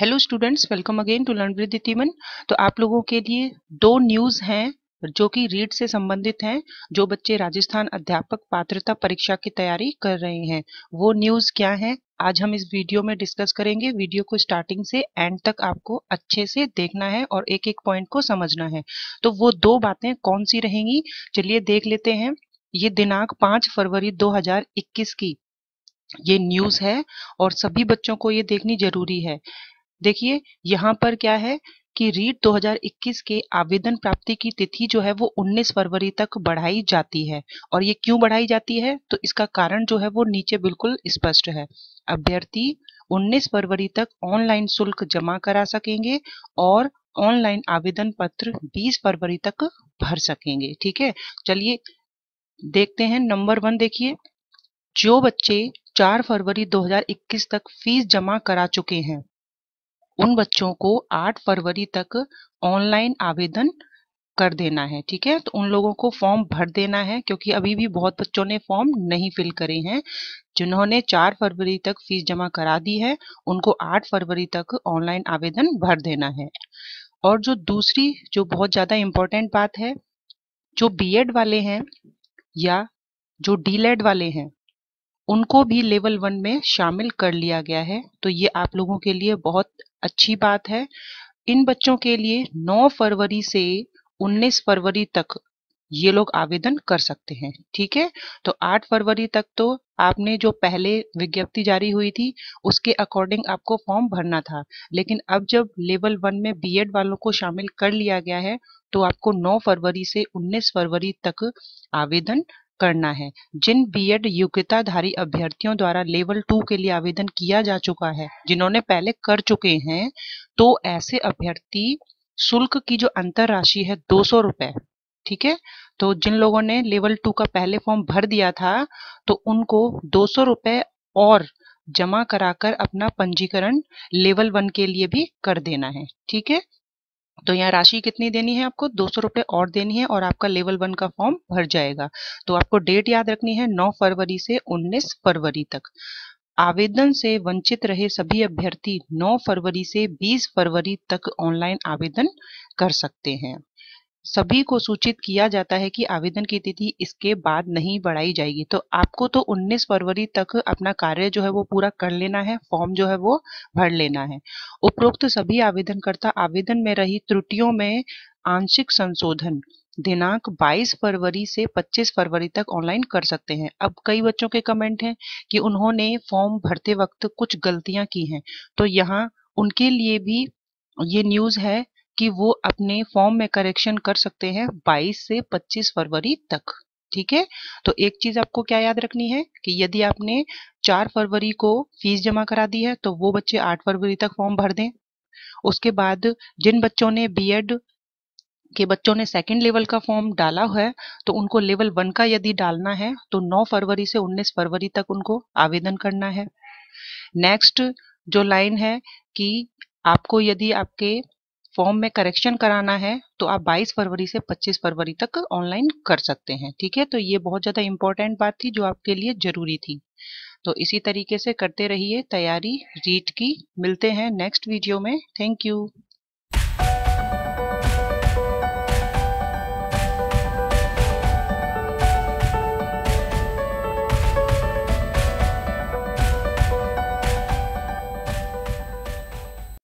hello students welcome again to learn with तीमन तो आप लोगों के लिए दो न्यूज़ हैं जो कि रीड से संबंधित हैं जो बच्चे राजस्थान अध्यापक पात्रता परीक्षा की तैयारी कर रहे हैं वो न्यूज़ क्या है आज हम इस वीडियो में डिस्कस करेंगे वीडियो को स्टार्टिंग से एंड तक आपको अच्छे से देखना है और एक एक पॉइंट को समझना है तो वो दो बातें कौन सी रहेंगी चलिए देख लेते हैं ये दिनांक पांच फरवरी दो की ये न्यूज़ है और सभी बच्चों को ये देखनी जरूरी है देखिए यहाँ पर क्या है कि रीट 2021 के आवेदन प्राप्ति की तिथि जो है वो 19 फरवरी तक बढ़ाई जाती है और ये क्यों बढ़ाई जाती है तो इसका कारण जो है वो नीचे बिल्कुल स्पष्ट है अभ्यर्थी 19 फरवरी तक ऑनलाइन शुल्क जमा करा सकेंगे और ऑनलाइन आवेदन पत्र 20 फरवरी तक भर सकेंगे ठीक है चलिए देखते हैं नंबर वन देखिए जो बच्चे 4 फरवरी 2021 तक फीस जमा करा चुके हैं उन बच्चों को 8 फरवरी तक ऑनलाइन आवेदन कर देना है ठीक है तो उन लोगों को फॉर्म भर देना है क्योंकि अभी भी बहुत बच्चों ने फॉर्म नहीं फिल करे हैं जिन्होंने 4 फरवरी तक फीस जमा करा दी है उनको 8 फरवरी तक ऑनलाइन आवेदन भर देना है और जो दूसरी जो बहुत ज़्यादा इम्पोर्टेंट बात है जो बी वाले हैं या जो डी वाले हैं उनको भी लेवल वन में शामिल कर लिया गया है तो ये आप लोगों के लिए बहुत अच्छी बात है इन बच्चों के लिए 9 फरवरी से 19 फरवरी तक ये लोग आवेदन कर सकते हैं ठीक है तो 8 फरवरी तक तो आपने जो पहले विज्ञप्ति जारी हुई थी उसके अकॉर्डिंग आपको फॉर्म भरना था लेकिन अब जब लेवल वन में बीएड वालों को शामिल कर लिया गया है तो आपको 9 फरवरी से 19 फरवरी तक आवेदन करना है जिन बीएड योग्यताधारी अभ्यर्थियों द्वारा लेवल टू के लिए आवेदन किया जा चुका है जिन्होंने पहले कर चुके हैं तो ऐसे अभ्यर्थी शुल्क की जो अंतर राशि है दो सौ ठीक है तो जिन लोगों ने लेवल टू का पहले फॉर्म भर दिया था तो उनको दो सौ रुपये और जमा कराकर अपना पंजीकरण लेवल वन के लिए भी कर देना है ठीक है तो यहाँ राशि कितनी देनी है आपको दो सौ और देनी है और आपका लेवल वन का फॉर्म भर जाएगा तो आपको डेट याद रखनी है नौ फरवरी से उन्नीस फरवरी तक आवेदन से वंचित रहे सभी अभ्यर्थी 9 फरवरी से 20 फरवरी तक ऑनलाइन आवेदन कर सकते हैं सभी को सूचित किया जाता है कि आवेदन की तिथि इसके बाद नहीं बढ़ाई जाएगी तो आपको तो 19 फरवरी तक अपना कार्य जो है वो पूरा कर लेना है फॉर्म जो है वो भर लेना है उपरोक्त सभी आवेदनकर्ता आवेदन में रही त्रुटियों में आंशिक संशोधन दिनांक 22 फरवरी से 25 फरवरी तक ऑनलाइन कर सकते हैं अब कई बच्चों के कमेंट हैं कि उन्होंने फॉर्म भरते वक्त कुछ गलतियां की हैं तो यहाँ उनके लिए भी ये न्यूज़ है कि वो अपने फॉर्म में करेक्शन कर सकते हैं 22 से 25 फरवरी तक ठीक है तो एक चीज आपको क्या याद रखनी है कि यदि आपने 4 फरवरी को फीस जमा करा दी है तो वो बच्चे 8 फरवरी तक फॉर्म भर दें उसके बाद जिन बच्चों ने बीएड के बच्चों ने सेकेंड लेवल का फॉर्म डाला है तो उनको लेवल वन का यदि डालना है तो 9 फरवरी से 19 फरवरी तक उनको आवेदन करना है नेक्स्ट जो लाइन है कि आपको यदि आपके फॉर्म में करेक्शन कराना है तो आप 22 फरवरी से 25 फरवरी तक ऑनलाइन कर सकते हैं ठीक है तो ये बहुत ज़्यादा इंपॉर्टेंट बात थी जो आपके लिए ज़रूरी थी तो इसी तरीके से करते रहिए तैयारी रीट की मिलते हैं नेक्स्ट वीडियो में थैंक यू